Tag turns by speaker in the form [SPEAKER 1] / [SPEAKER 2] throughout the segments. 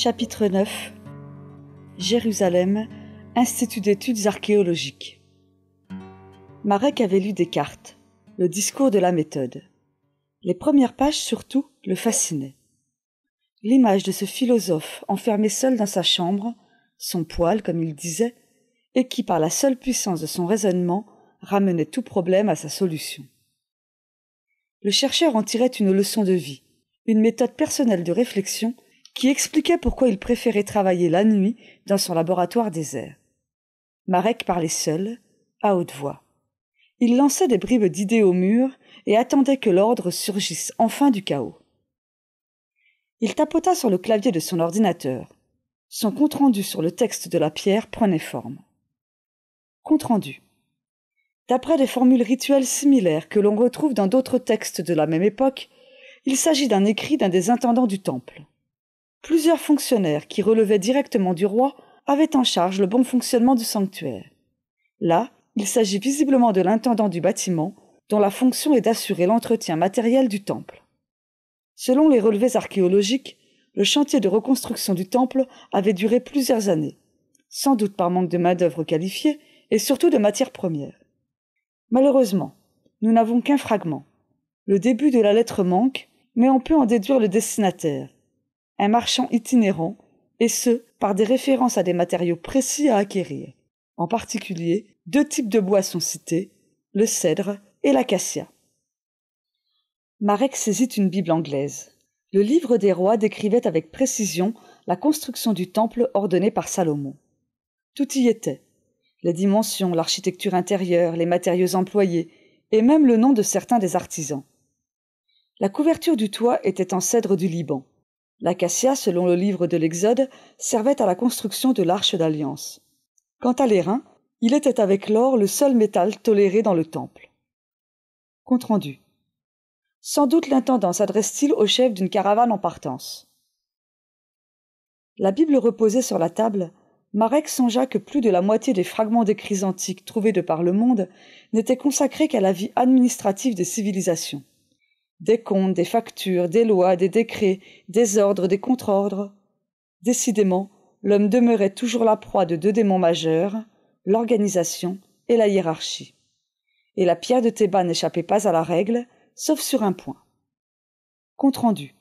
[SPEAKER 1] Chapitre 9 Jérusalem, Institut d'études archéologiques. Marek avait lu Descartes, le discours de la méthode. Les premières pages surtout le fascinaient. L'image de ce philosophe enfermé seul dans sa chambre, son poil comme il disait, et qui par la seule puissance de son raisonnement ramenait tout problème à sa solution. Le chercheur en tirait une leçon de vie, une méthode personnelle de réflexion qui expliquait pourquoi il préférait travailler la nuit dans son laboratoire désert. Marek parlait seul, à haute voix. Il lançait des bribes d'idées au mur et attendait que l'ordre surgisse enfin du chaos. Il tapota sur le clavier de son ordinateur. Son compte-rendu sur le texte de la pierre prenait forme. Compte-rendu. D'après des formules rituelles similaires que l'on retrouve dans d'autres textes de la même époque, il s'agit d'un écrit d'un des intendants du temple. Plusieurs fonctionnaires qui relevaient directement du roi avaient en charge le bon fonctionnement du sanctuaire. Là, il s'agit visiblement de l'intendant du bâtiment, dont la fonction est d'assurer l'entretien matériel du temple. Selon les relevés archéologiques, le chantier de reconstruction du temple avait duré plusieurs années, sans doute par manque de main-d'œuvre qualifiée et surtout de matières premières. Malheureusement, nous n'avons qu'un fragment. Le début de la lettre manque, mais on peut en déduire le destinataire, un marchand itinérant, et ce, par des références à des matériaux précis à acquérir. En particulier, deux types de bois sont cités, le cèdre et l'acacia. Marek saisit une Bible anglaise. Le livre des rois décrivait avec précision la construction du temple ordonné par Salomon. Tout y était. Les dimensions, l'architecture intérieure, les matériaux employés, et même le nom de certains des artisans. La couverture du toit était en cèdre du Liban. L'acacia, selon le livre de l'Exode, servait à la construction de l'arche d'alliance. Quant à l'airain, il était avec l'or le seul métal toléré dans le temple. Compte rendu. Sans doute l'intendant s'adresse-t-il au chef d'une caravane en partance. La Bible reposait sur la table, Marek songea que plus de la moitié des fragments d'écrits antiques trouvés de par le monde n'étaient consacrés qu'à la vie administrative des civilisations des comptes, des factures, des lois, des décrets, des ordres, des contre-ordres. Décidément, l'homme demeurait toujours la proie de deux démons majeurs, l'organisation et la hiérarchie. Et la pierre de Théba n'échappait pas à la règle, sauf sur un point. Compte rendu.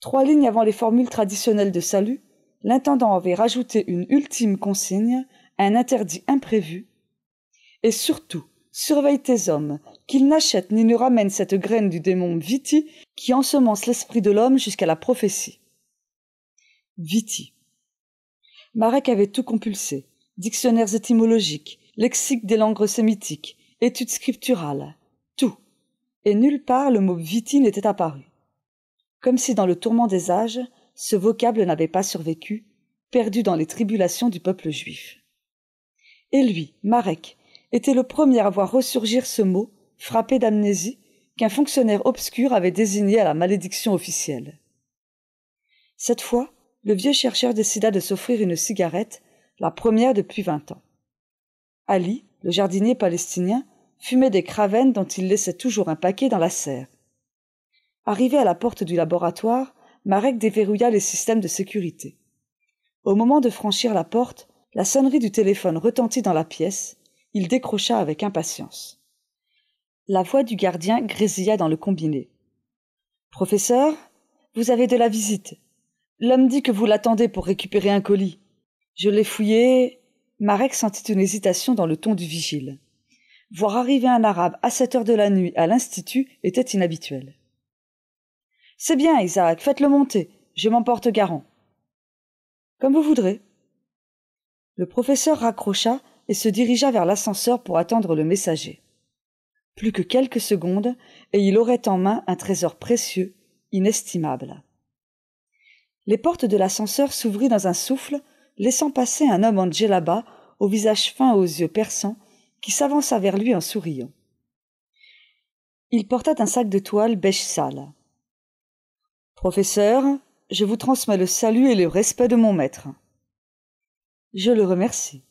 [SPEAKER 1] Trois lignes avant les formules traditionnelles de salut, l'intendant avait rajouté une ultime consigne, un interdit imprévu, et surtout Surveille tes hommes, qu'ils n'achètent ni ne ramènent cette graine du démon Viti qui ensemence l'esprit de l'homme jusqu'à la prophétie. Viti. Marek avait tout compulsé dictionnaires étymologiques, lexiques des langues sémitiques, études scripturales, tout. Et nulle part le mot Viti n'était apparu. Comme si dans le tourment des âges, ce vocable n'avait pas survécu, perdu dans les tribulations du peuple juif. Et lui, Marek, était le premier à voir ressurgir ce mot, frappé d'amnésie, qu'un fonctionnaire obscur avait désigné à la malédiction officielle. Cette fois, le vieux chercheur décida de s'offrir une cigarette, la première depuis vingt ans. Ali, le jardinier palestinien, fumait des cravennes dont il laissait toujours un paquet dans la serre. Arrivé à la porte du laboratoire, Marek déverrouilla les systèmes de sécurité. Au moment de franchir la porte, la sonnerie du téléphone retentit dans la pièce, il décrocha avec impatience. La voix du gardien grésilla dans le combiné. Professeur, vous avez de la visite. L'homme dit que vous l'attendez pour récupérer un colis. Je l'ai fouillé. Marek sentit une hésitation dans le ton du vigile. Voir arriver un arabe à sept heures de la nuit à l'institut était inhabituel. C'est bien, Isaac, faites-le monter. Je m'emporte garant. Comme vous voudrez. Le professeur raccrocha et se dirigea vers l'ascenseur pour attendre le messager. Plus que quelques secondes, et il aurait en main un trésor précieux, inestimable. Les portes de l'ascenseur s'ouvrirent dans un souffle, laissant passer un homme en djellaba, au visage fin aux yeux perçants, qui s'avança vers lui en souriant. Il porta un sac de toile beige sale. Professeur, je vous transmets le salut et le respect de mon maître. Je le remercie.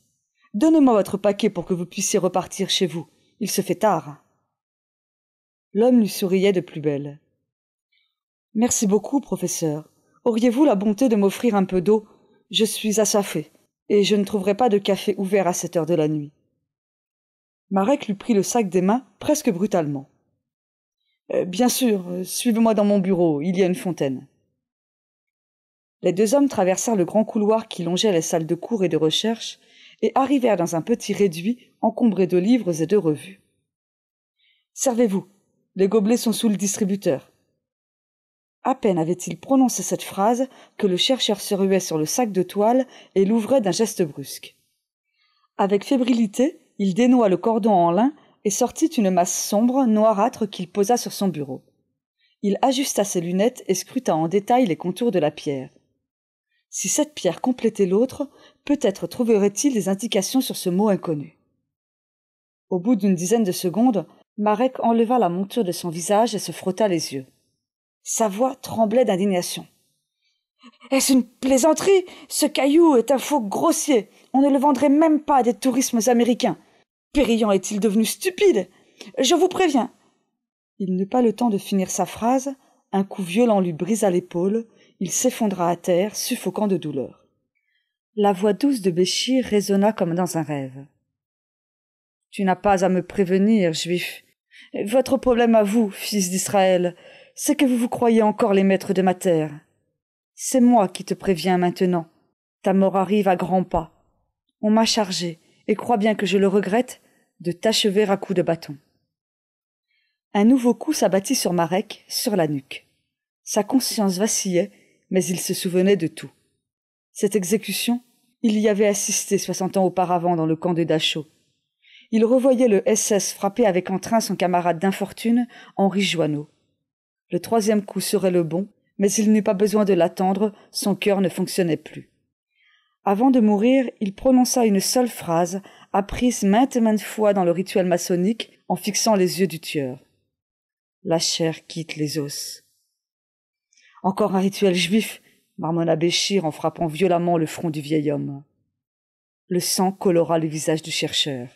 [SPEAKER 1] Donnez-moi votre paquet pour que vous puissiez repartir chez vous. Il se fait tard. L'homme lui souriait de plus belle. Merci beaucoup, professeur. Auriez-vous la bonté de m'offrir un peu d'eau Je suis assaffé, et je ne trouverai pas de café ouvert à cette heure de la nuit. Marek lui prit le sac des mains presque brutalement. Euh, bien sûr, suivez-moi dans mon bureau, il y a une fontaine. Les deux hommes traversèrent le grand couloir qui longeait les salles de cours et de recherche et arrivèrent dans un petit réduit encombré de livres et de revues. Servez-vous, les gobelets sont sous le distributeur. À peine avait-il prononcé cette phrase que le chercheur se ruait sur le sac de toile et l'ouvrait d'un geste brusque. Avec fébrilité, il dénoua le cordon en lin et sortit une masse sombre, noirâtre qu'il posa sur son bureau. Il ajusta ses lunettes et scruta en détail les contours de la pierre. Si cette pierre complétait l'autre, peut-être trouverait-il des indications sur ce mot inconnu. Au bout d'une dizaine de secondes, Marek enleva la monture de son visage et se frotta les yeux. Sa voix tremblait d'indignation. Est-ce une plaisanterie Ce caillou est un faux grossier. On ne le vendrait même pas à des tourismes américains. Périllant est-il devenu stupide Je vous préviens. Il n'eut pas le temps de finir sa phrase. Un coup violent lui brisa l'épaule il s'effondra à terre, suffoquant de douleur. La voix douce de Béchir résonna comme dans un rêve. Tu n'as pas à me prévenir, juif. Votre problème à vous, fils d'Israël, c'est que vous vous croyez encore les maîtres de ma terre. C'est moi qui te préviens maintenant. Ta mort arrive à grands pas. On m'a chargé, et crois bien que je le regrette, de t'achever à coups de bâton. Un nouveau coup s'abattit sur Marek, sur la nuque. Sa conscience vacillait, mais il se souvenait de tout. Cette exécution, il y avait assisté soixante ans auparavant dans le camp de Dachau. Il revoyait le SS frapper avec entrain son camarade d'infortune, Henri Joanneau. Le troisième coup serait le bon, mais il n'eut pas besoin de l'attendre, son cœur ne fonctionnait plus. Avant de mourir, il prononça une seule phrase, apprise maintes et maintes fois dans le rituel maçonnique, en fixant les yeux du tueur. La chair quitte les os. Encore un rituel juif, marmonna Béchir en frappant violemment le front du vieil homme. Le sang colora le visage du chercheur.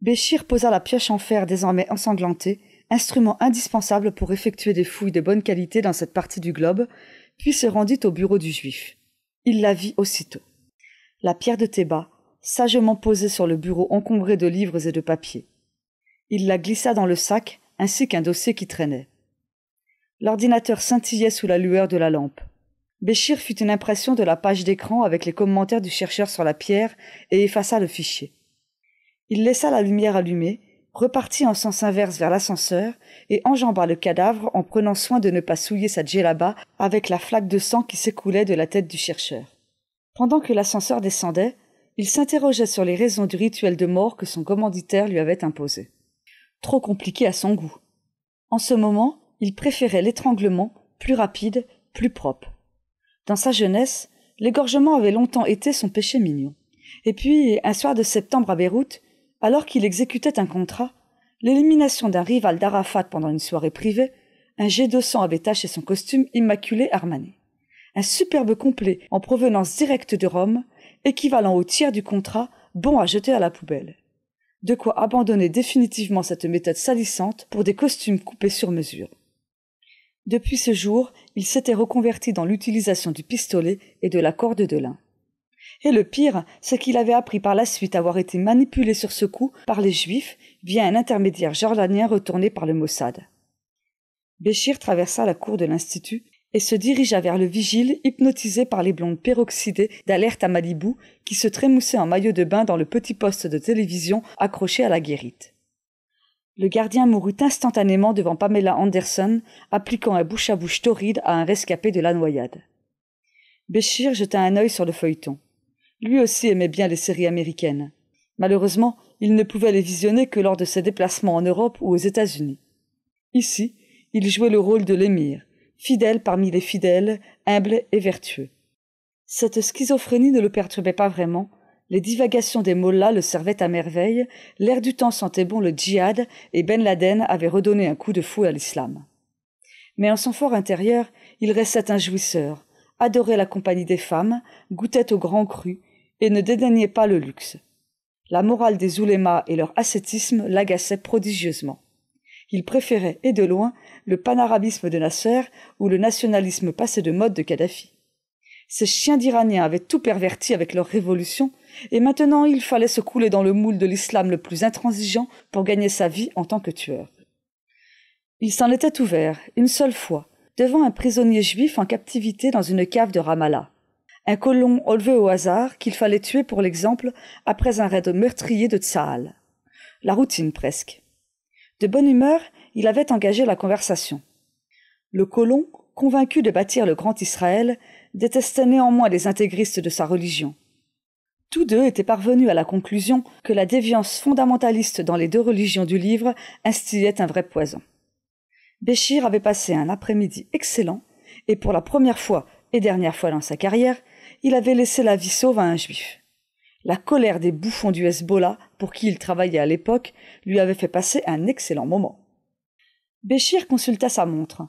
[SPEAKER 1] Béchir posa la pioche en fer désormais ensanglantée, instrument indispensable pour effectuer des fouilles de bonne qualité dans cette partie du globe, puis se rendit au bureau du juif. Il la vit aussitôt. La pierre de Théba, sagement posée sur le bureau encombré de livres et de papiers. Il la glissa dans le sac, ainsi qu'un dossier qui traînait. L'ordinateur scintillait sous la lueur de la lampe. Béchir fit une impression de la page d'écran avec les commentaires du chercheur sur la pierre et effaça le fichier. Il laissa la lumière allumée, repartit en sens inverse vers l'ascenseur et enjamba le cadavre en prenant soin de ne pas souiller sa djellaba avec la flaque de sang qui s'écoulait de la tête du chercheur. Pendant que l'ascenseur descendait, il s'interrogeait sur les raisons du rituel de mort que son commanditaire lui avait imposé. Trop compliqué à son goût. En ce moment, il préférait l'étranglement, plus rapide, plus propre. Dans sa jeunesse, l'égorgement avait longtemps été son péché mignon. Et puis, un soir de septembre à Beyrouth, alors qu'il exécutait un contrat, l'élimination d'un rival d'Arafat pendant une soirée privée, un jet de sang avait taché son costume immaculé Armani. Un superbe complet en provenance directe de Rome, équivalent au tiers du contrat, bon à jeter à la poubelle. De quoi abandonner définitivement cette méthode salissante pour des costumes coupés sur mesure. Depuis ce jour, il s'était reconverti dans l'utilisation du pistolet et de la corde de lin. Et le pire, c'est qu'il avait appris par la suite avoir été manipulé sur ce coup par les Juifs via un intermédiaire jordanien retourné par le Mossad. Béchir traversa la cour de l'Institut et se dirigea vers le vigile hypnotisé par les blondes peroxydées d'alerte à Malibu qui se trémoussaient en maillot de bain dans le petit poste de télévision accroché à la guérite. Le gardien mourut instantanément devant Pamela Anderson, appliquant un bouche-à-bouche torride à un rescapé de la noyade. Béchir jeta un œil sur le feuilleton. Lui aussi aimait bien les séries américaines. Malheureusement, il ne pouvait les visionner que lors de ses déplacements en Europe ou aux États-Unis. Ici, il jouait le rôle de l'émir, fidèle parmi les fidèles, humble et vertueux. Cette schizophrénie ne le perturbait pas vraiment, les divagations des mollahs le servaient à merveille, l'air du temps sentait bon le djihad et Ben Laden avait redonné un coup de fou à l'islam. Mais en son fort intérieur, il restait un jouisseur, adorait la compagnie des femmes, goûtait au grand cru et ne dédaignait pas le luxe. La morale des oulémas et leur ascétisme l'agaçaient prodigieusement. Il préférait, et de loin, le panarabisme de Nasser ou le nationalisme passé de mode de Kadhafi. Ces chiens d'Iraniens avaient tout perverti avec leur révolution et maintenant, il fallait se couler dans le moule de l'islam le plus intransigeant pour gagner sa vie en tant que tueur. Il s'en était ouvert, une seule fois, devant un prisonnier juif en captivité dans une cave de Ramallah. Un colon enlevé au hasard qu'il fallait tuer pour l'exemple après un raid meurtrier de Tsaal. La routine presque. De bonne humeur, il avait engagé la conversation. Le colon, convaincu de bâtir le grand Israël, détestait néanmoins les intégristes de sa religion. Tous deux étaient parvenus à la conclusion que la déviance fondamentaliste dans les deux religions du livre instillait un vrai poison. Béchir avait passé un après-midi excellent, et pour la première fois et dernière fois dans sa carrière, il avait laissé la vie sauve à un juif. La colère des bouffons du Hezbollah, pour qui il travaillait à l'époque, lui avait fait passer un excellent moment. Béchir consulta sa montre.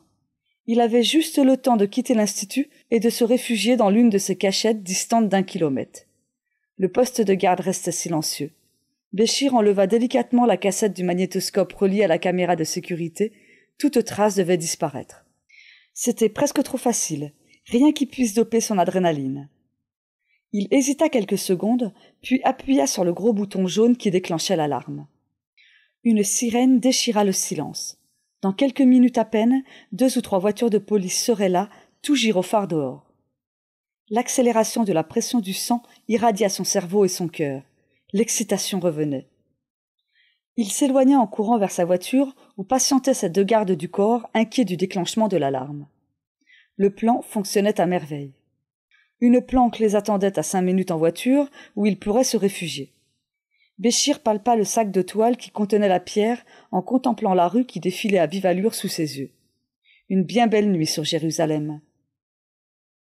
[SPEAKER 1] Il avait juste le temps de quitter l'institut et de se réfugier dans l'une de ses cachettes distantes d'un kilomètre. Le poste de garde restait silencieux. Béchir enleva délicatement la cassette du magnétoscope reliée à la caméra de sécurité. Toute trace devait disparaître. C'était presque trop facile. Rien qui puisse doper son adrénaline. Il hésita quelques secondes, puis appuya sur le gros bouton jaune qui déclenchait l'alarme. Une sirène déchira le silence. Dans quelques minutes à peine, deux ou trois voitures de police seraient là, tout gyrophare dehors. L'accélération de la pression du sang irradia son cerveau et son cœur. L'excitation revenait. Il s'éloigna en courant vers sa voiture où patientaient ses deux gardes du corps, inquiets du déclenchement de l'alarme. Le plan fonctionnait à merveille. Une planque les attendait à cinq minutes en voiture où ils pourraient se réfugier. Béchir palpa le sac de toile qui contenait la pierre en contemplant la rue qui défilait à vive allure sous ses yeux. Une bien belle nuit sur Jérusalem.